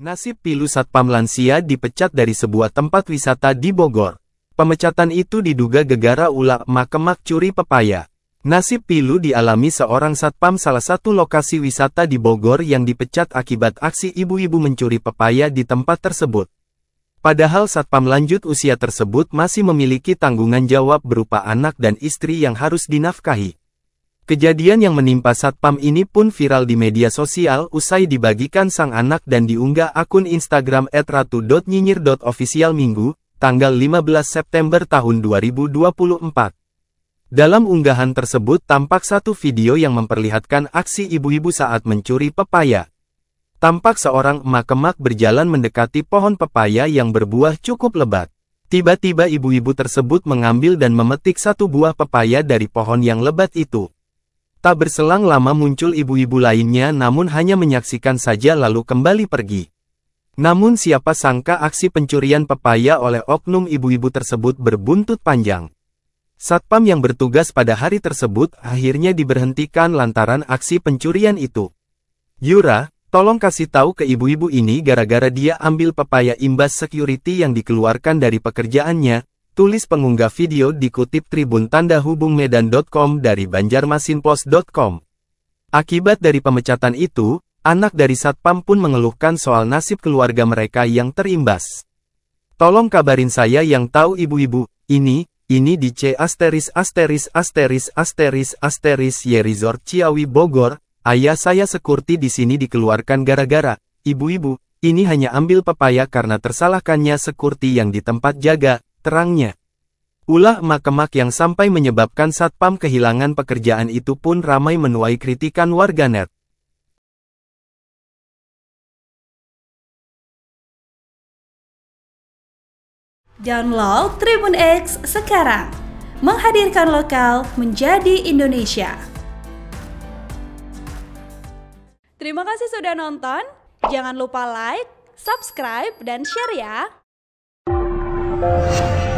Nasib pilu Satpam Lansia dipecat dari sebuah tempat wisata di Bogor. Pemecatan itu diduga gegara ulah makemak curi pepaya. Nasib pilu dialami seorang satpam salah satu lokasi wisata di Bogor yang dipecat akibat aksi ibu-ibu mencuri pepaya di tempat tersebut. Padahal satpam lanjut usia tersebut masih memiliki tanggungan jawab berupa anak dan istri yang harus dinafkahi. Kejadian yang menimpa Satpam ini pun viral di media sosial usai dibagikan sang anak dan diunggah akun Instagram @ratu.nyinyir.official Minggu, tanggal 15 September tahun 2024. Dalam unggahan tersebut tampak satu video yang memperlihatkan aksi ibu-ibu saat mencuri pepaya. Tampak seorang emak kemak berjalan mendekati pohon pepaya yang berbuah cukup lebat. Tiba-tiba ibu-ibu tersebut mengambil dan memetik satu buah pepaya dari pohon yang lebat itu. Tak berselang lama muncul ibu-ibu lainnya namun hanya menyaksikan saja lalu kembali pergi. Namun siapa sangka aksi pencurian pepaya oleh oknum ibu-ibu tersebut berbuntut panjang. Satpam yang bertugas pada hari tersebut akhirnya diberhentikan lantaran aksi pencurian itu. Yura, tolong kasih tahu ke ibu-ibu ini gara-gara dia ambil pepaya imbas security yang dikeluarkan dari pekerjaannya, Tulis pengunggah video dikutip Tribun Tanda Hubung Medan.com dari Banjarmasinpost.com. Akibat dari pemecatan itu, anak dari Satpam pun mengeluhkan soal nasib keluarga mereka yang terimbas. Tolong kabarin saya yang tahu ibu-ibu, ini, ini di C asteris asteris asteris asteris asteris Y Resort Ciawi Bogor, ayah saya sekurti di sini dikeluarkan gara-gara, ibu-ibu, ini hanya ambil pepaya karena tersalahkannya sekurti yang di tempat jaga, Terangnya, ulah emak-emak yang sampai menyebabkan Satpam kehilangan pekerjaan itu pun ramai menuai kritikan warganet. Download Tribun X sekarang, menghadirkan lokal menjadi Indonesia. Terima kasih sudah nonton, jangan lupa like, subscribe, dan share ya! Thank you.